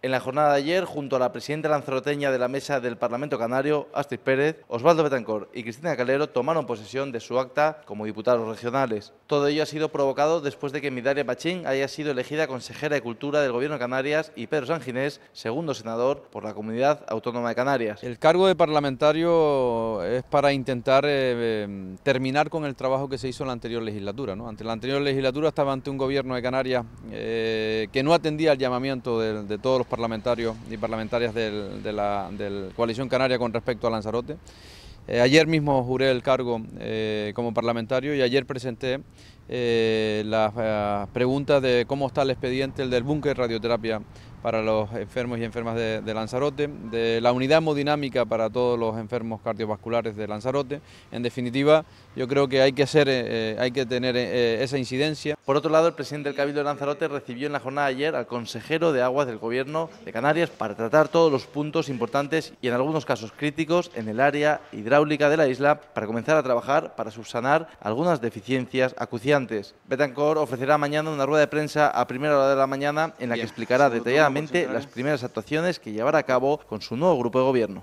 En la jornada de ayer, junto a la presidenta lanzaroteña de la Mesa del Parlamento Canario, Astrid Pérez, Osvaldo Betancor y Cristina Calero tomaron posesión de su acta como diputados regionales. Todo ello ha sido provocado después de que Midalia Pachín haya sido elegida consejera de Cultura del Gobierno de Canarias y Pedro Sanginés, segundo senador por la Comunidad Autónoma de Canarias. El cargo de parlamentario es para intentar eh, terminar con el trabajo que se hizo en la anterior legislatura. ¿no? Ante la anterior legislatura estaba ante un gobierno de Canarias eh, que no atendía al llamamiento de, de todos los parlamentarios y parlamentarias de, la, coalición canaria con respecto a Lanzarote. Eh, ayer mismo juré el cargo eh, como parlamentario y ayer presenté eh, las eh, preguntas de cómo está el expediente el del búnker radioterapia para los enfermos y enfermas de, Lanzarote, de la unidad hemodinámica para todos los enfermos cardiovasculares de Lanzarote. En definitiva, yo creo que hay que, ser, eh, hay que tener esa incidencia. Por otro lado, el presidente del Cabildo de Lanzarote recibió en la jornada ayer al consejero de Aguas del Gobierno de Canarias para tratar todos los puntos importantes y en algunos casos críticos en el área hidráulica de la isla para comenzar a trabajar para subsanar algunas deficiencias acuciantes antes, Betancourt ofrecerá mañana una rueda de prensa a primera hora de la mañana en la que explicará detalladamente las primeras actuaciones que llevará a cabo con su nuevo grupo de gobierno.